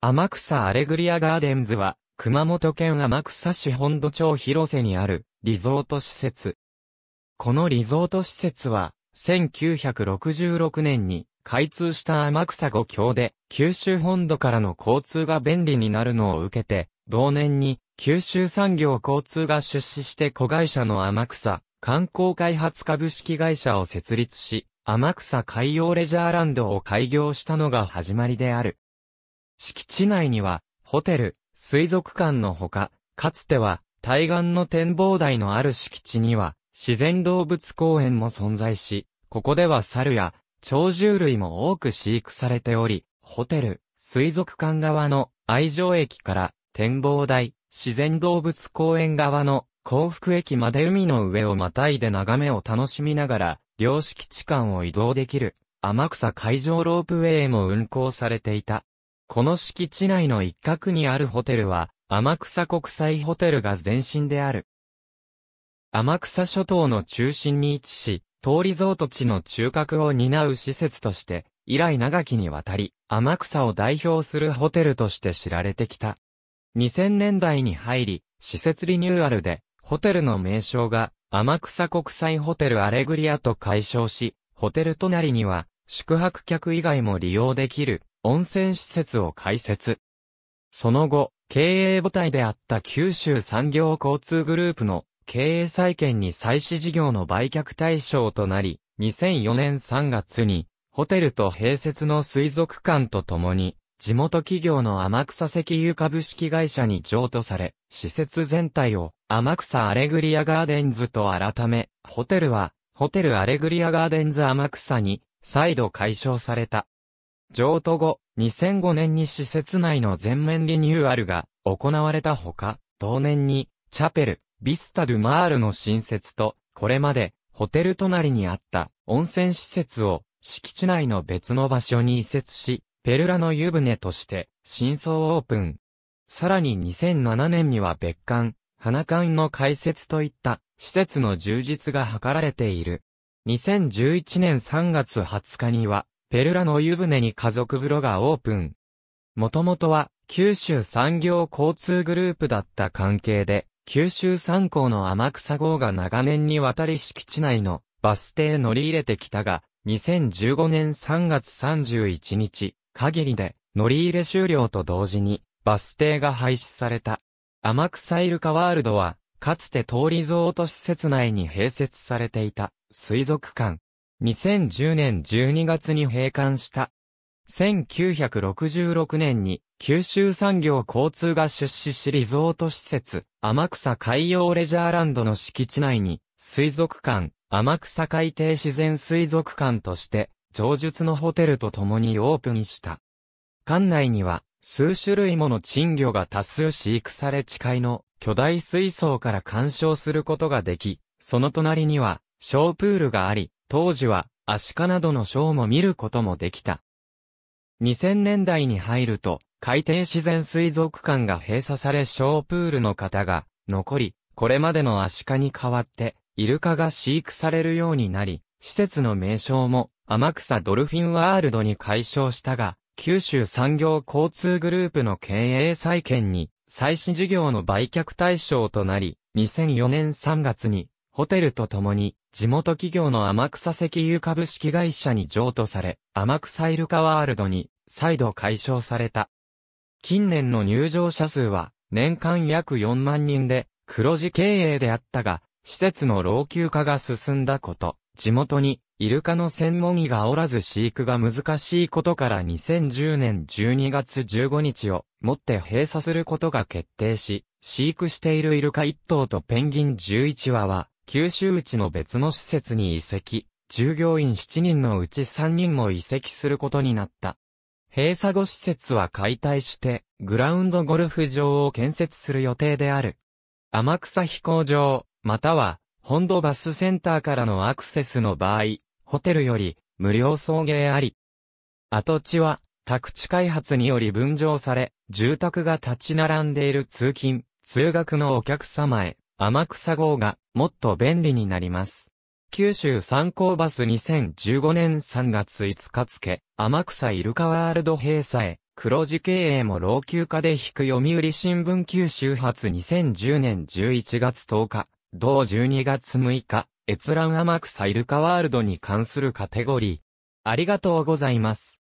天草アレグリアガーデンズは、熊本県天草市本土町広瀬にあるリゾート施設。このリゾート施設は、1966年に開通した天草五橋で、九州本土からの交通が便利になるのを受けて、同年に九州産業交通が出資して子会社の天草観光開発株式会社を設立し、天草海洋レジャーランドを開業したのが始まりである。敷地内には、ホテル、水族館のほか、かつては、対岸の展望台のある敷地には、自然動物公園も存在し、ここでは猿や、鳥獣類も多く飼育されており、ホテル、水族館側の愛情駅から展望台、自然動物公園側の幸福駅まで海の上をまたいで眺めを楽しみながら、両敷地間を移動できる、天草海上ロープウェイも運行されていた。この敷地内の一角にあるホテルは、天草国際ホテルが前身である。天草諸島の中心に位置し、通リゾート地の中核を担う施設として、以来長きにわたり、天草を代表するホテルとして知られてきた。2000年代に入り、施設リニューアルで、ホテルの名称が、天草国際ホテルアレグリアと解消し、ホテル隣には、宿泊客以外も利用できる、温泉施設を開設。その後、経営母体であった九州産業交通グループの経営再建に再始事業の売却対象となり、2004年3月に、ホテルと併設の水族館とともに、地元企業の天草石油株式会社に譲渡され、施設全体を天草アレグリアガーデンズと改め、ホテルは、ホテルアレグリアガーデンズ天草に、再度解消された。譲渡後、2005年に施設内の全面リニューアルが行われたほか、同年に、チャペル、ビスタ・ドゥ・マールの新設と、これまで、ホテル隣にあった温泉施設を、敷地内の別の場所に移設し、ペルラの湯船として、新装オープン。さらに2007年には別館、花館の開設といった施設の充実が図られている。2011年3月20日にはペルラの湯船に家族風呂がオープン。もともとは、九州産業交通グループだった関係で、九州三高の天草号が長年にわたり敷地内のバス停乗り入れてきたが、2015年3月31日限りで乗り入れ終了と同時にバス停が廃止された。天草イルカワールドは、かつて通りゾート施設内に併設されていた水族館、2010年12月に閉館した。1966年に九州産業交通が出資しリゾート施設、天草海洋レジャーランドの敷地内に、水族館、天草海底自然水族館として、上述のホテルと共にオープンした。館内には、数種類もの珍魚が多数飼育され地いの巨大水槽から鑑賞することができ、その隣には、小プールがあり、当時は、アシカなどのショーも見ることもできた。2000年代に入ると、海底自然水族館が閉鎖されショープールの方が残り、これまでのアシカに代わって、イルカが飼育されるようになり、施設の名称も天草ドルフィンワールドに改称したが、九州産業交通グループの経営再建に、再始事業の売却対象となり、2004年3月に、ホテルと共に、地元企業の天草石油株式会社に譲渡され、天草イルカワールドに再度解消された。近年の入場者数は年間約4万人で黒字経営であったが、施設の老朽化が進んだこと、地元にイルカの専門医がおらず飼育が難しいことから2010年12月15日をもって閉鎖することが決定し、飼育しているイルカ1頭とペンギン11羽は九州内の別の施設に移籍、従業員7人のうち3人も移籍することになった。閉鎖後施設は解体して、グラウンドゴルフ場を建設する予定である。天草飛行場、または、本土バスセンターからのアクセスの場合、ホテルより無料送迎あり。跡地は、宅地開発により分譲され、住宅が立ち並んでいる通勤、通学のお客様へ、天草号がもっと便利になります。九州参考バス2015年3月5日付、天草イルカワールド閉鎖へ、黒字経営も老朽化で引く読売新聞九州発2010年11月10日、同12月6日、閲覧天草イルカワールドに関するカテゴリー。ありがとうございます。